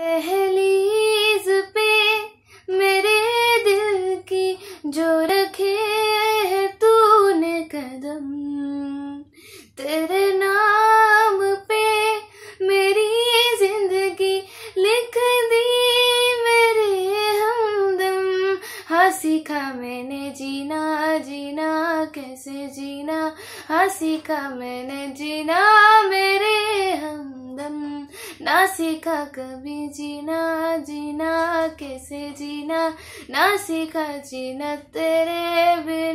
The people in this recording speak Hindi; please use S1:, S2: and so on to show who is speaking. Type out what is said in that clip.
S1: दहलीज पे मेरे दिल की जो रखे है तूने कदम तेरे नाम पे मेरी जिंदगी लिख दी मेरे हमदम हाँ सीखा मैंने जीना जीना कैसे जीना हाँ सीखा मैंने जीना ना सीखा कभी जीना जीना कैसे जीना ना सीखा जीना तेरे बिना